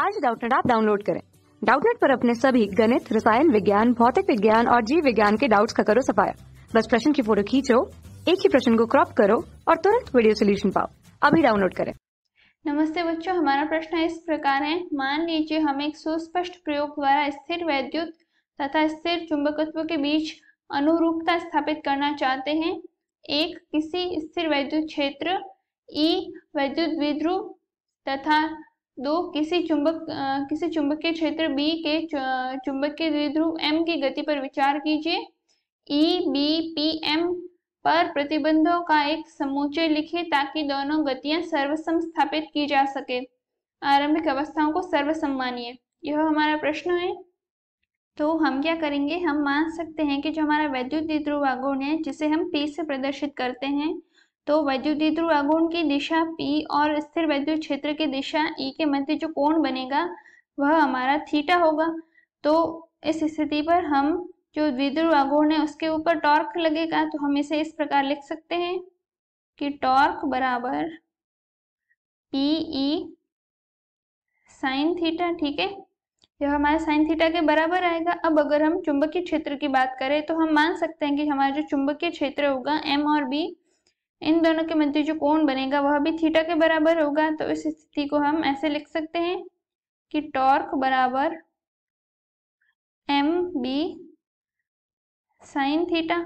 आज डाउटनेट आप डाउनलोड करें डाउटनेट पर अपने सभी गणित रसायन विज्ञान भौतिक विज्ञान और जीव विज्ञान के डाउट्स का करो सफाया बस प्रश्न की फोटो खींचो एक ही प्रश्न को क्रॉप करो और तुरंत वीडियो सोल्यूशन पाओ अभी डाउनलोड करें नमस्ते बच्चों हमारा प्रश्न इस प्रकार है मान लीजिए हम एक सुस्पष्ट प्रयोग द्वारा स्थिर वैद्युत तथा स्थिर चुंबकत्व के बीच अनुरूपता स्थापित करना चाहते हैं एक किसी स्थिर वैद्युत क्षेत्र ई वैद्युत विद्रुव तथा दो किसी चुंबक किसी चुंबक के क्षेत्र बी के चुंबक के द्विध्रुव एम की गति पर विचार कीजिए ई बी पी एम पर प्रतिबंधों का एक समुचय लिखे ताकि दोनों गतियां सर्वसम स्थापित की जा सके आरंभिक अवस्थाओं को सर्वसम मानिए यह हमारा प्रश्न है तो हम क्या करेंगे हम मान सकते हैं कि जो हमारा वैद्युत द्विध्रुवागुण है जिसे हम पी से प्रदर्शित करते हैं तो वैद्युत ध्रुव आघूर्ण की दिशा P और स्थिर वैद्युत क्षेत्र की दिशा E के मध्य जो कोण बनेगा वह हमारा थीटा होगा तो इस स्थिति पर हम जो द्विध्रुव आघूर्ण है उसके ऊपर टॉर्क लगेगा तो हम इसे इस प्रकार लिख सकते हैं कि टॉर्क बराबर पी ई साइन थीटा ठीक है यह हमारे साइन थीटा के बराबर आएगा अब अगर हम चुंबकीय क्षेत्र की बात करें तो हम मान सकते हैं कि हमारा जो चुंबकीय क्षेत्र होगा एम और बी इन दोनों के मध्य जो कोण बनेगा वह भी थीटा के बराबर होगा तो इस स्थिति को हम ऐसे लिख सकते हैं कि टॉर्क बराबर एम बी साइन थीटा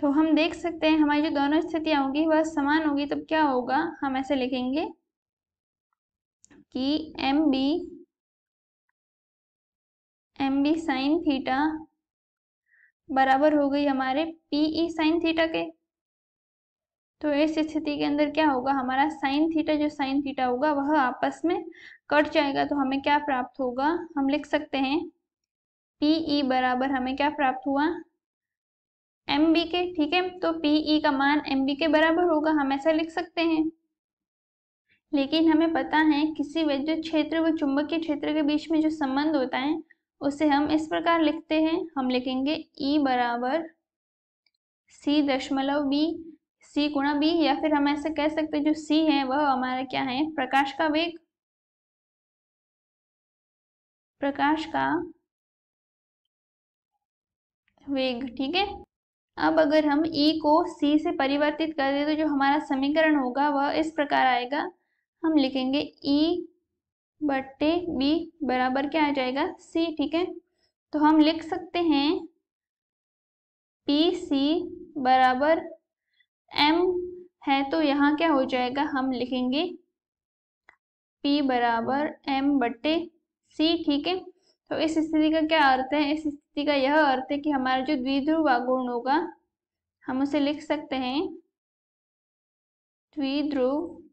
तो हम देख सकते हैं हमारी जो दोनों स्थितियां होंगी वह समान होगी तब क्या होगा हम ऐसे लिखेंगे कि M B M B sine theta बराबर हो गई हमारे पीई साइन थीटा के तो इस स्थिति के अंदर क्या होगा हमारा साइन थीटा जो साइन थीटा होगा वह आपस में कट जाएगा तो हमें क्या प्राप्त होगा हम लिख सकते हैं पीई e बराबर हमें क्या प्राप्त हुआ एम बी के ठीक है तो पीई e का मान एम बी के बराबर होगा हम ऐसा लिख सकते हैं लेकिन हमें पता है किसी वैद्युत क्षेत्र व चुंबकीय क्षेत्र के बीच में जो संबंध होता है उसे हम इस प्रकार लिखते हैं हम लिखेंगे E बराबर सी दशमलव बी सी गुणा बी या फिर हम ऐसे कह सकते हैं जो सी है वह हमारा क्या है प्रकाश का वेग प्रकाश का वेग ठीक है अब अगर हम ई e को सी से परिवर्तित कर दे तो जो हमारा समीकरण होगा वह इस प्रकार आएगा हम लिखेंगे ई e बट्टे बी बराबर क्या आ जाएगा सी ठीक है तो हम लिख सकते हैं पी सी बराबर एम है तो यहाँ क्या हो जाएगा हम लिखेंगे पी बराबर एम बट्टे सी ठीक है तो इस स्थिति का क्या अर्थ है इस स्थिति का यह अर्थ है कि हमारा जो द्विध्रुव आगुण होगा हम उसे लिख सकते हैं द्विध्रुव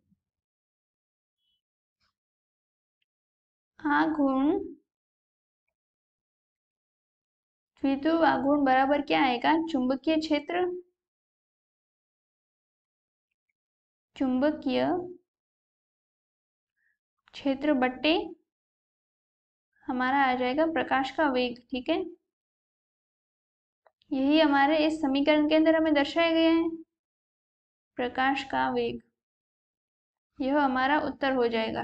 आगुण हाँ, बराबर क्या आएगा चुंबकीय क्षेत्र चुंबकीय क्षेत्र बट्टे हमारा आ जाएगा प्रकाश का वेग ठीक है यही हमारे इस समीकरण के अंदर हमें दर्शाया गया है प्रकाश का वेग यह हमारा उत्तर हो जाएगा